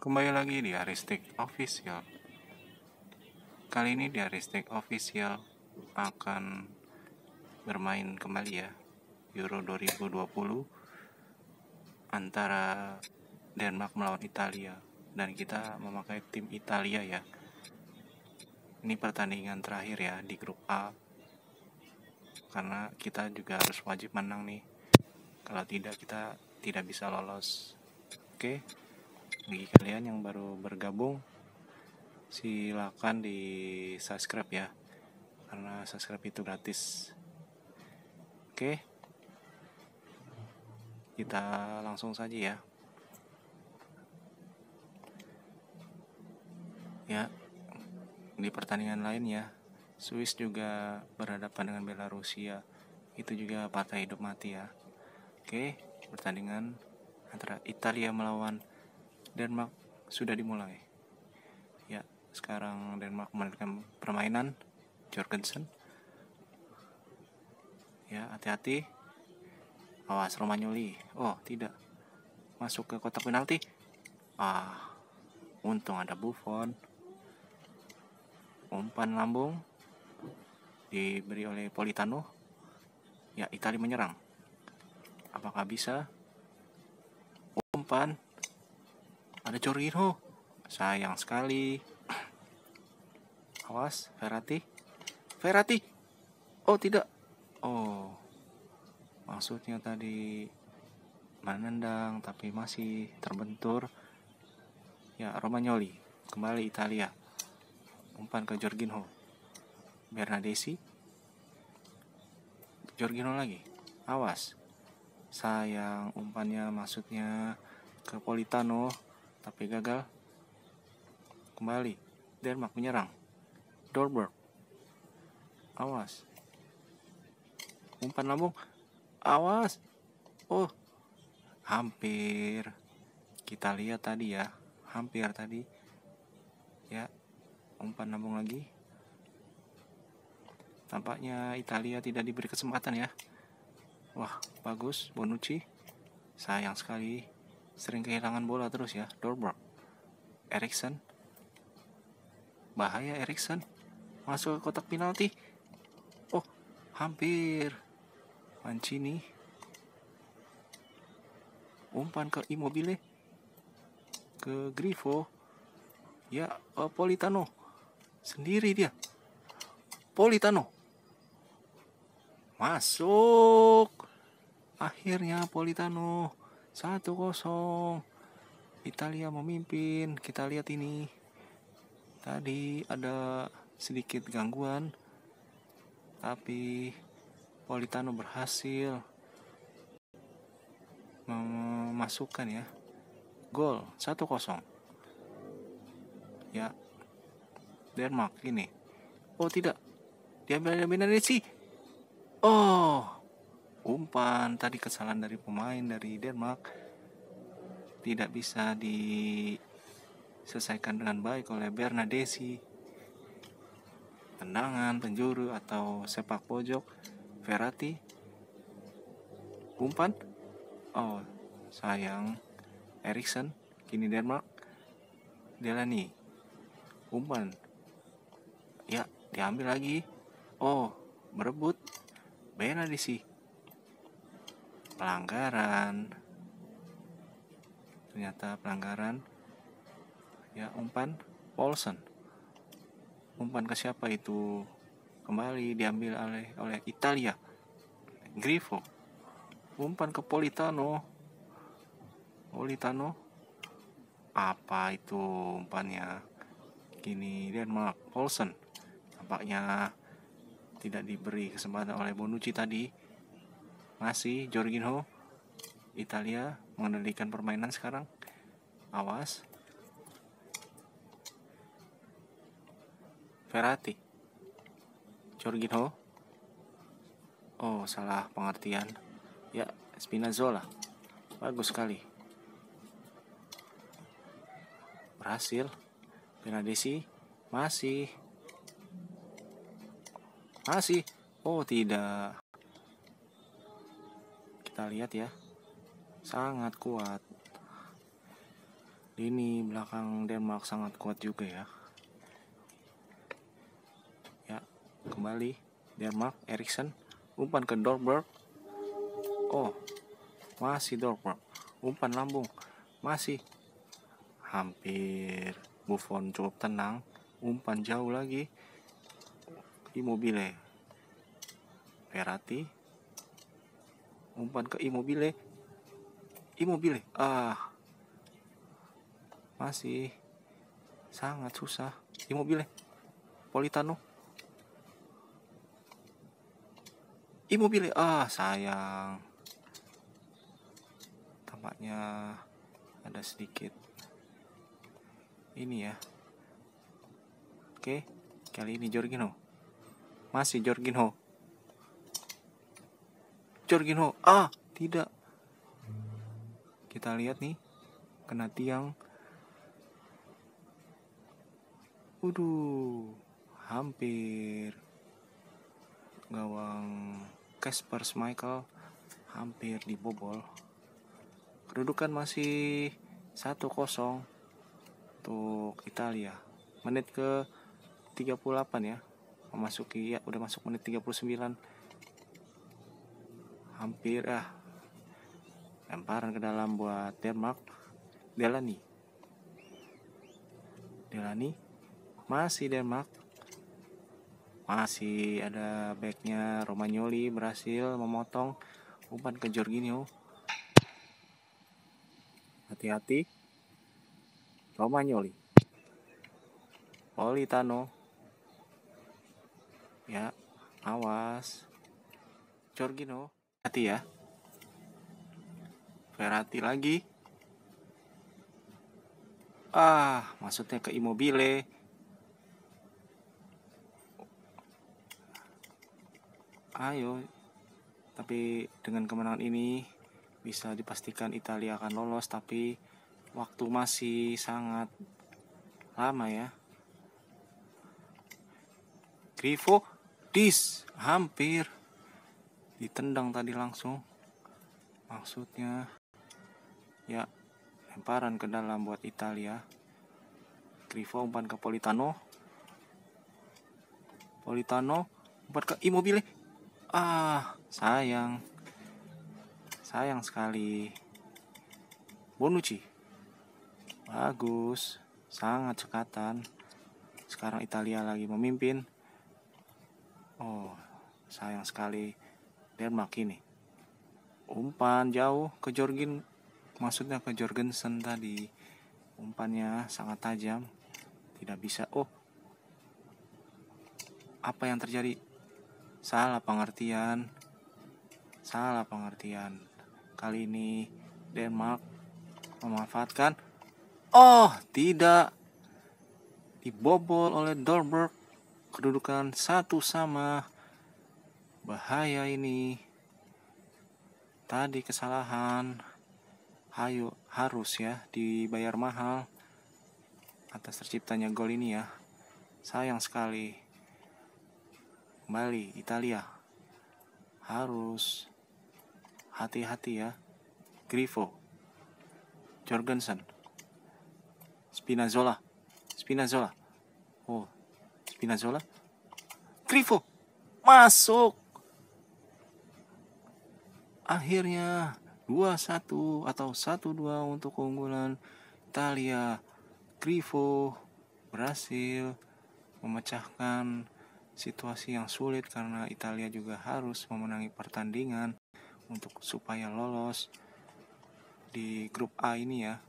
Kembali lagi di Aristik Official. Kali ini di Aristik Official akan bermain kembali ya Euro 2020 antara Denmark melawan Italia dan kita memakai tim Italia ya. Ini pertandingan terakhir ya di grup A karena kita juga harus wajib menang nih. Kalau tidak kita tidak bisa lolos. Oke. Okay? bagi kalian yang baru bergabung silakan di subscribe ya karena subscribe itu gratis oke kita langsung saja ya ya di pertandingan lain ya Swiss juga berhadapan dengan Belarusia itu juga partai hidup mati ya oke pertandingan antara Italia melawan Denmark sudah dimulai. Ya, sekarang Denmark memainkan permainan Jorgensen. Ya, hati-hati. Awas Romagnoli. Oh, tidak. Masuk ke kotak penalti. Ah, untung ada Buffon. Umpan lambung diberi oleh Politano. Ya, Italia menyerang. Apakah bisa? Umpan ada Jorginho. Sayang sekali. Awas, Verratti Verratti Oh, tidak. Oh. Maksudnya tadi menendang tapi masih terbentur. Ya, Romagnoli. Kembali Italia. Umpan ke Jorginho. Bernadesi. Jorginho lagi. Awas. Sayang umpannya maksudnya ke Politano tapi gagal kembali. Denmark menyerang. Dorberg. Awas. Umpan lambung. Awas. Oh. Hampir. Kita lihat tadi ya. Hampir tadi. Ya. Umpan lambung lagi. Tampaknya Italia tidak diberi kesempatan ya. Wah, bagus Bonucci. Sayang sekali sering kehilangan bola terus ya Dorbrock Erikson bahaya Erikson masuk ke kotak penalti oh hampir Mancini umpan ke Immobile ke Grifo ya uh, Politano sendiri dia Politano masuk akhirnya Politano 1-0. Italia memimpin. Kita lihat ini. Tadi ada sedikit gangguan. Tapi Politano berhasil memasukkan ya. Gol satu kosong. Ya. Denmark ini. Oh tidak. Dia beda ini sih. Oh, umpan tadi kesalahan dari pemain dari Denmark tidak bisa diselesaikan dengan baik oleh Bernadesi tendangan penjuru atau sepak pojok Verratti umpan oh sayang Erikson kini Denmark Delani umpan ya diambil lagi oh berebut Bernadesi pelanggaran ternyata pelanggaran ya umpan Paulson umpan ke siapa itu kembali diambil oleh oleh Italia Grifo umpan ke Politano Politano apa itu umpannya kini Denmark Paulson tampaknya tidak diberi kesempatan oleh Bonucci tadi masih Jorginho Italia mengendalikan permainan sekarang awas Ferrati Jorginho oh salah pengertian ya Spinazzola bagus sekali berhasil Benadesi masih masih oh tidak kita lihat ya sangat kuat ini belakang Denmark sangat kuat juga ya ya kembali Denmark Erikson umpan ke Dorberg oh masih Dorberg umpan lambung masih hampir Buffon cukup tenang umpan jauh lagi di mobilnya Verratti umpan ke Immobile Immobile ah masih sangat susah Immobile Politano Immobile ah sayang tampaknya ada sedikit ini ya oke kali ini Jorginho masih Jorginho Jorginho ah tidak kita lihat nih kena tiang Waduh, hampir gawang Casper Michael hampir dibobol. Kedudukan masih 1-0 untuk Italia. Menit ke 38 ya. Memasuki ya udah masuk menit 39 hampir ah lemparan ke dalam buat Denmark Delani Delani masih Denmark masih ada backnya Romagnoli berhasil memotong umpan ke Jorginho hati-hati Romagnoli Politano ya awas Jorginho hati ya Ferrati lagi ah maksudnya ke Immobile ayo tapi dengan kemenangan ini bisa dipastikan Italia akan lolos tapi waktu masih sangat lama ya Grifo dis hampir ditendang tadi langsung maksudnya ya lemparan ke dalam buat Italia Grifo umpan ke Politano Politano umpan ke Immobile ah sayang sayang sekali Bonucci bagus sangat cekatan sekarang Italia lagi memimpin oh sayang sekali Lihat maki nih. Umpan jauh ke Jorgin. Maksudnya ke Jorgensen tadi. Umpannya sangat tajam. Tidak bisa. Oh. Apa yang terjadi? Salah pengertian. Salah pengertian. Kali ini Denmark memanfaatkan. Oh, tidak. Dibobol oleh Dorberg. Kedudukan satu sama bahaya ini tadi kesalahan ayo harus ya dibayar mahal atas terciptanya gol ini ya sayang sekali kembali Italia harus hati-hati ya Grifo Jorgensen Spinazzola Spinazzola oh Spinazzola Grifo masuk akhirnya 2-1 atau 1-2 untuk keunggulan Italia Grifo berhasil memecahkan situasi yang sulit karena Italia juga harus memenangi pertandingan untuk supaya lolos di grup A ini ya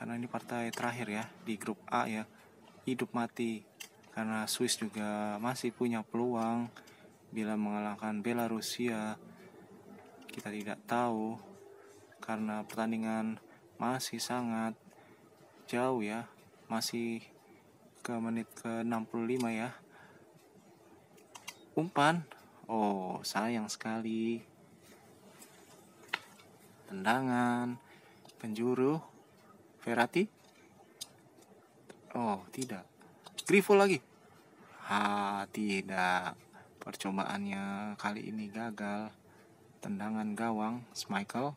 karena ini partai terakhir ya di grup A ya hidup mati karena Swiss juga masih punya peluang bila mengalahkan Belarusia kita tidak tahu karena pertandingan masih sangat jauh ya masih ke menit ke 65 ya umpan oh sayang sekali tendangan penjuru verati oh tidak Grifo lagi ha ah, tidak percobaannya kali ini gagal tendangan gawang Michael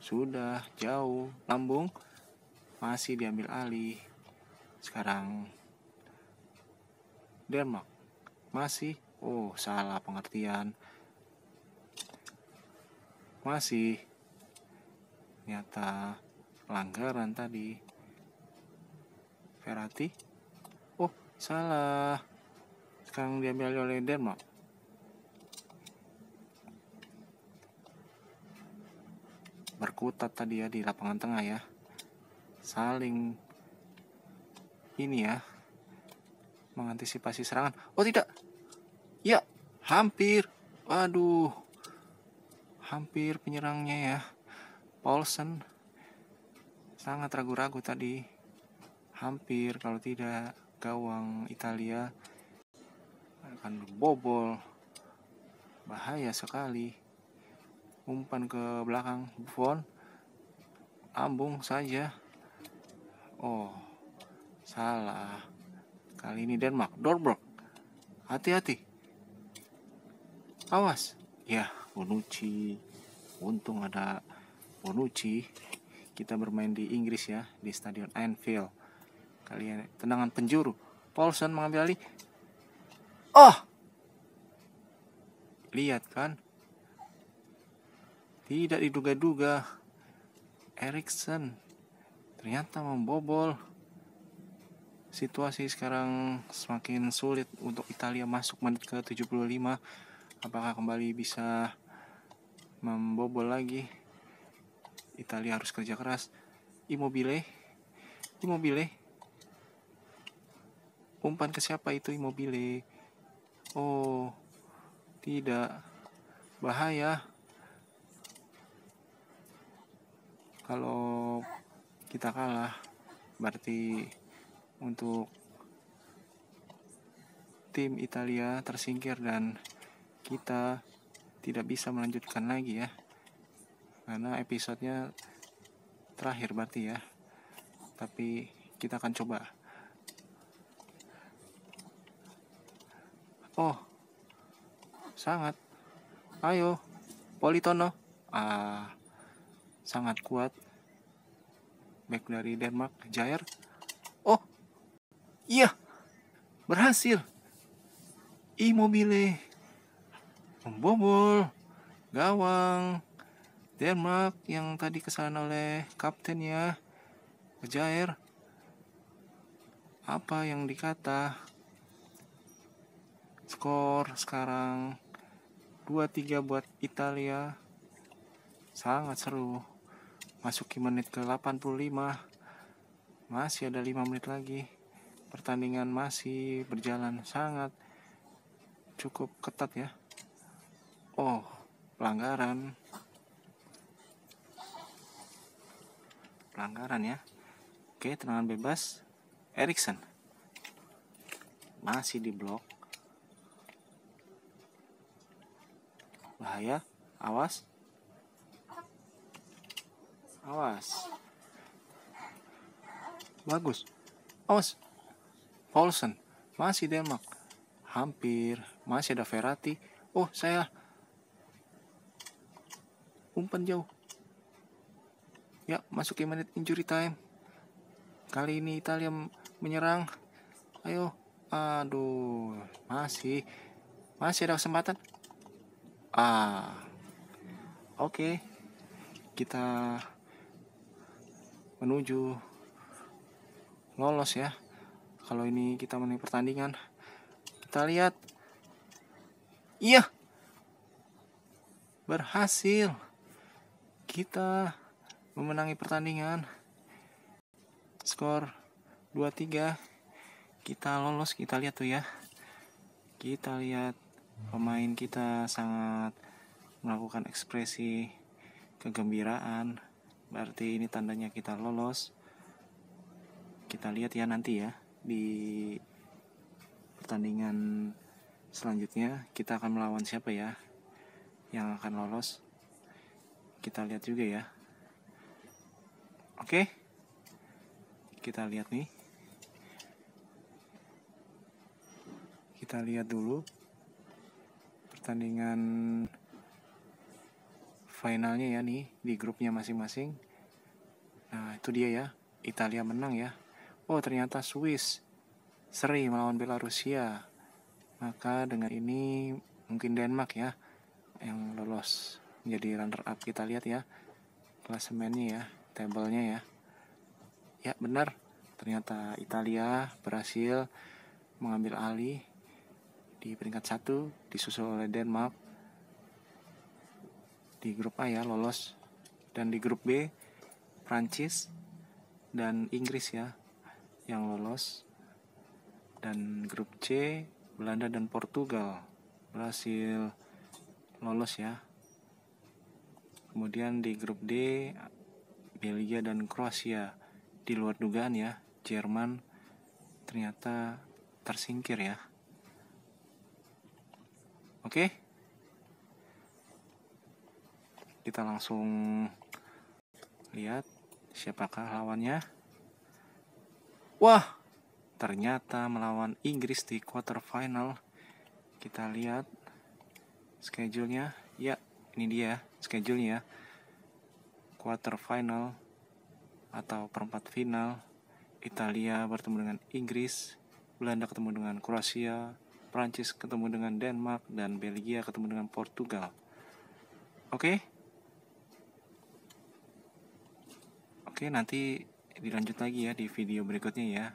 sudah jauh lambung masih diambil alih sekarang Denmark masih oh salah pengertian masih nyata pelanggaran tadi Ferrati oh salah sekarang diambil oleh Denmark berkutat tadi ya di lapangan tengah ya saling ini ya mengantisipasi serangan oh tidak ya hampir waduh hampir penyerangnya ya Paulsen sangat ragu-ragu tadi hampir kalau tidak gawang Italia akan bobol bahaya sekali umpan ke belakang Buffon ambung saja oh salah kali ini Denmark Dorbrok hati-hati awas ya Bonucci untung ada Bonucci kita bermain di Inggris ya di Stadion Anfield kalian tendangan penjuru Paulson mengambil alih oh lihat kan tidak diduga-duga, Erikson ternyata membobol. Situasi sekarang semakin sulit untuk Italia masuk menit ke 75. Apakah kembali bisa membobol lagi? Italia harus kerja keras. Immobile, Immobile, umpan ke siapa itu Immobile? Oh, tidak bahaya kalau kita kalah berarti untuk tim Italia tersingkir dan kita tidak bisa melanjutkan lagi ya karena episodenya terakhir berarti ya tapi kita akan coba oh sangat ayo Politono ah sangat kuat back dari Denmark Jair oh iya berhasil Immobile membobol gawang Denmark yang tadi kesalahan oleh kaptennya Jair apa yang dikata skor sekarang 2-3 buat Italia sangat seru Masuki menit ke-85. Masih ada 5 menit lagi. Pertandingan masih berjalan sangat cukup ketat ya. Oh, pelanggaran. Pelanggaran ya. Oke, tenangan bebas. Erikson. Masih di blok. Bahaya. Awas. Awas. Bagus. Awas. Paulsen. Masih Denmark. Hampir. Masih ada Ferrati. Oh, saya umpan jauh. Ya, masuk ke menit injury time. Kali ini Italia menyerang. Ayo. Aduh, masih masih ada kesempatan. Ah. Oke. Okay. Kita menuju lolos ya kalau ini kita menuju pertandingan kita lihat iya berhasil kita memenangi pertandingan skor 2-3 kita lolos kita lihat tuh ya kita lihat pemain kita sangat melakukan ekspresi kegembiraan berarti ini tandanya kita lolos kita lihat ya nanti ya di pertandingan selanjutnya kita akan melawan siapa ya yang akan lolos kita lihat juga ya oke kita lihat nih kita lihat dulu pertandingan finalnya ya nih di grupnya masing-masing. Nah itu dia ya, Italia menang ya. Oh ternyata Swiss seri melawan Belarusia. Maka dengan ini mungkin Denmark ya yang lolos menjadi runner up kita lihat ya klasemennya ya tabelnya ya ya benar ternyata Italia berhasil mengambil alih di peringkat satu disusul oleh Denmark di grup A ya lolos dan di grup B Prancis dan Inggris ya yang lolos dan grup C Belanda dan Portugal berhasil lolos ya kemudian di grup D Belgia dan Kroasia di luar dugaan ya Jerman ternyata tersingkir ya oke okay? kita langsung lihat siapakah lawannya. Wah, ternyata melawan Inggris di quarter final. Kita lihat schedule-nya. Ya, ini dia schedule-nya. Quarter final atau perempat final. Italia bertemu dengan Inggris, Belanda ketemu dengan Kroasia, Prancis ketemu dengan Denmark dan Belgia ketemu dengan Portugal. Oke. Okay? Oke, nanti dilanjut lagi ya di video berikutnya ya.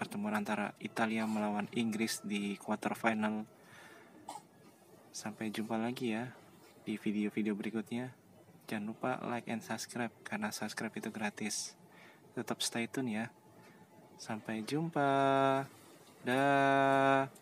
Pertemuan antara Italia melawan Inggris di quarter final. Sampai jumpa lagi ya di video-video berikutnya. Jangan lupa like and subscribe karena subscribe itu gratis. Tetap stay tune ya. Sampai jumpa. Dah.